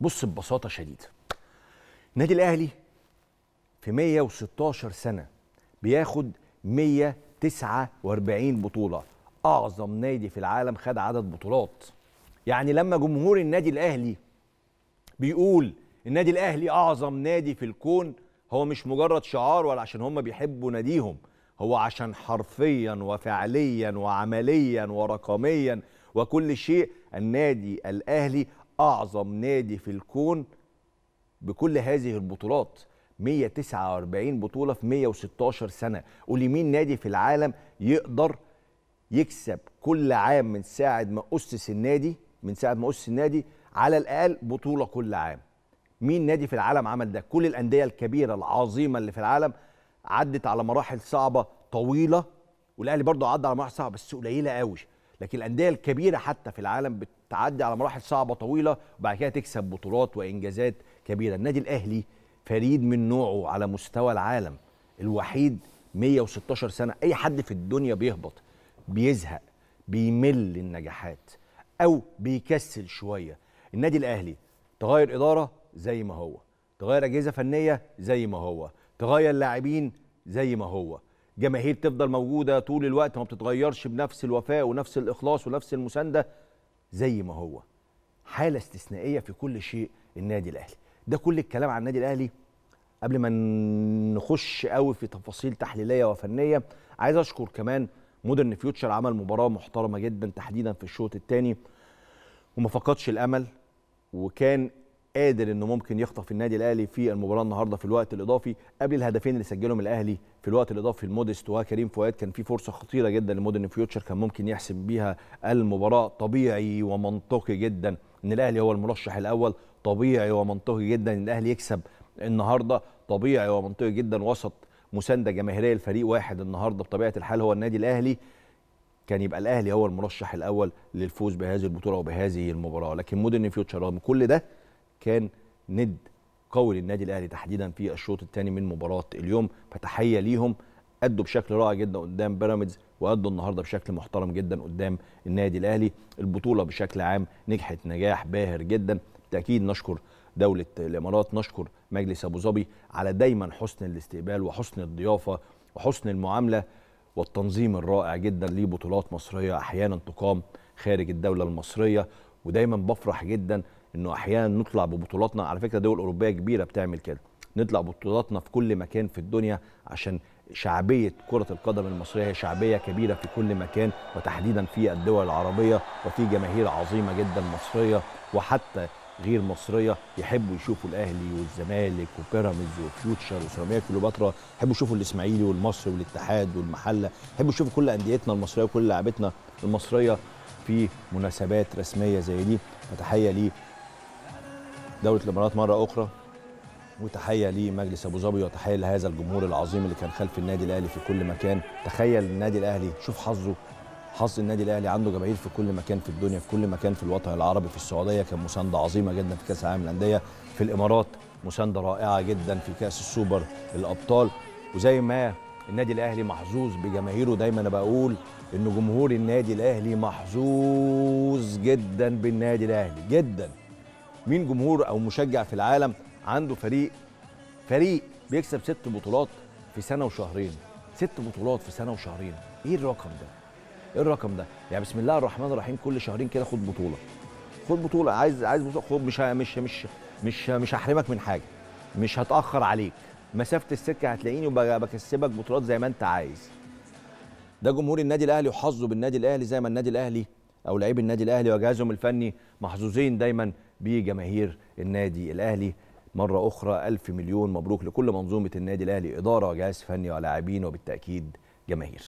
بص ببساطه شديده النادي الاهلي في 116 سنه بياخد 149 بطوله اعظم نادي في العالم خد عدد بطولات يعني لما جمهور النادي الاهلي بيقول النادي الاهلي اعظم نادي في الكون هو مش مجرد شعار ولا عشان هم بيحبوا ناديهم هو عشان حرفيا وفعليا وعمليا ورقميا وكل شيء النادي الاهلي اعظم نادي في الكون بكل هذه البطولات 149 بطوله في 116 سنه قولي مين نادي في العالم يقدر يكسب كل عام من ساعه ما اسس النادي من ساعه ما اسس النادي على الاقل بطوله كل عام مين نادي في العالم عمل ده كل الانديه الكبيره العظيمه اللي في العالم عدت على مراحل صعبه طويله والاهلي برضه عدى على مراحل صعبه بس قليله قوي لكن الانديه الكبيره حتى في العالم بتعدي على مراحل صعبه طويله وبعد كده تكسب بطولات وانجازات كبيره النادي الاهلي فريد من نوعه على مستوى العالم الوحيد 116 سنه اي حد في الدنيا بيهبط بيزهق بيمل النجاحات او بيكسل شويه النادي الاهلي تغير اداره زي ما هو تغير اجهزه فنيه زي ما هو تغير لاعبين زي ما هو جماهير تفضل موجوده طول الوقت ما بتتغيرش بنفس الوفاء ونفس الاخلاص ونفس المسانده زي ما هو حاله استثنائيه في كل شيء النادي الاهلي ده كل الكلام عن النادي الاهلي قبل ما نخش قوي في تفاصيل تحليليه وفنيه عايز اشكر كمان مودرن فيوتشر عمل مباراه محترمه جدا تحديدا في الشوط الثاني وما فقدش الامل وكان قادر انه ممكن يخطف النادي الاهلي في المباراه النهارده في الوقت الاضافي قبل الهدفين اللي سجلهم الاهلي في الوقت الاضافي المودست وكريم فؤاد كان في فرصه خطيره جدا لمودرن فيوتشر كان ممكن يحسم بيها المباراه طبيعي ومنطقي جدا ان الاهلي هو المرشح الاول طبيعي ومنطقي جدا ان الاهلي يكسب النهارده طبيعي ومنطقي جدا وسط مسانده جماهيريه لفريق واحد النهارده بطبيعه الحال هو النادي الاهلي كان يبقى الاهلي هو المرشح الاول للفوز بهذه البطوله وبهذه المباراه لكن مودرن فيوتشر رغم كل ده كان ند قوي للنادي الاهلي تحديدا في الشوط الثاني من مباراه اليوم فتحيه ليهم ادوا بشكل رائع جدا قدام بيراميدز وادوا النهارده بشكل محترم جدا قدام النادي الاهلي البطوله بشكل عام نجحت نجاح باهر جدا بالتاكيد نشكر دوله الامارات نشكر مجلس ابو ظبي على دايما حسن الاستقبال وحسن الضيافه وحسن المعامله والتنظيم الرائع جدا لبطولات مصريه احيانا تقام خارج الدوله المصريه ودايما بفرح جدا انه احيانا نطلع ببطولاتنا على فكره دول اوروبيه كبيره بتعمل كده نطلع ببطولاتنا في كل مكان في الدنيا عشان شعبيه كره القدم المصريه هي شعبيه كبيره في كل مكان وتحديدا في الدول العربيه وفي جماهير عظيمه جدا مصريه وحتى غير مصريه يحبوا يشوفوا الاهلي والزمالك وبيراميدز وفيوتشر وسيراميكا كليوباترا يحبوا يشوفوا الاسماعيلي والمصري والاتحاد والمحله يحبوا يشوفوا كل انديتنا المصريه وكل لعبتنا المصريه في مناسبات رسميه زي دي فتحيه لي دوله الامارات مره اخرى وتحيه لمجلس ابو ظبي وتحيه لهذا الجمهور العظيم اللي كان خلف النادي الاهلي في كل مكان تخيل النادي الاهلي شوف حظه حظ النادي الاهلي عنده جماهير في كل مكان في الدنيا في كل مكان في الوطن العربي في السعوديه كان مسانده عظيمه جدا في كاس العالم للانديه في الامارات مسانده رائعه جدا في كاس السوبر الابطال وزي ما النادي الاهلي محظوظ بجماهيره دايما انا بقول ان جمهور النادي الاهلي محظوظ جدا بالنادي الاهلي جدا مين جمهور او مشجع في العالم عنده فريق فريق بيكسب ست بطولات في سنه وشهرين ست بطولات في سنه وشهرين ايه الرقم ده ايه الرقم ده يعني بسم الله الرحمن الرحيم كل شهرين كده خد بطوله خد بطوله عايز عايز بطولة خد مش مش مش مش مش هحرمك من حاجه مش هتاخر عليك مسافه السكه هتلاقيني وبكسبك بطولات زي ما انت عايز ده جمهور النادي الاهلي وحظه بالنادي الاهلي زي ما النادي الاهلي او لعيب النادي الاهلي وجهازهم الفني محظوظين دايما بجماهير النادي الاهلي مرة أخرى ألف مليون مبروك لكل منظومة النادي الأهلي إدارة وجهاز فني ولاعبين وبالتأكيد جماهير